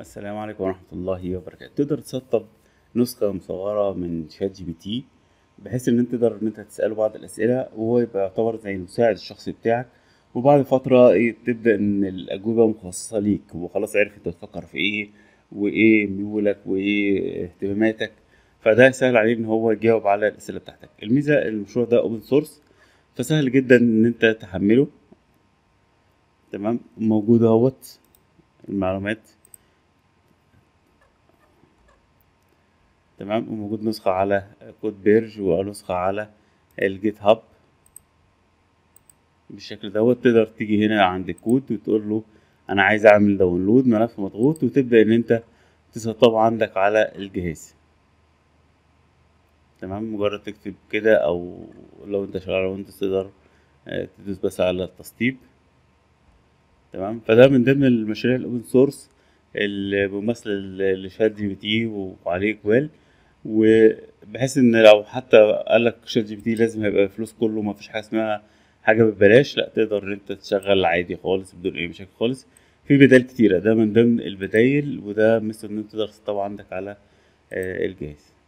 السلام عليكم ورحمة الله وبركاته تقدر تسطب نسخة مصغرة من شات جي بي تي بحيث ان انت تقدر ان انت تسأله بعض الاسئلة وهو يبقى يعتبر زي المساعد الشخصي بتاعك وبعد فترة إيه، تبدأ ان الاجوبة مخصصة ليك وخلاص عرف انت بتفكر في ايه وايه ميولك وايه اهتماماتك فده سهل عليه ان هو يجاوب على الاسئلة بتاعتك الميزة المشروع ده اوبن سورس فسهل جدا ان انت تحمله تمام موجود اهوت المعلومات تمام وموجود نسخة على كود بيرج ونسخة على الجيت هاب بالشكل دوت تقدر تيجي هنا عند الكود وتقول له انا عايز اعمل داونلود ملف مضغوط وتبدا ان انت تسطبه عندك على الجهاز تمام مجرد تكتب كده او لو انت شغال وأنت تقدر آه، تدوس بس على التسطيب تمام فده من ضمن المشاريع الاوبن سورس اللي اللي لشات جي بي تي وعليه جوال وبحيث ان لو حتى قال لك شات جي بي تي لازم هيبقى فلوس كله ما فيش حاجه اسمها حاجه ببلاش لا تقدر ان انت تشغل عادي خالص بدون اي مشاكل خالص في بدائل كتيره ده من ضمن البدايل وده مثل ان انت تقدر تطبق عندك على آه، الجهاز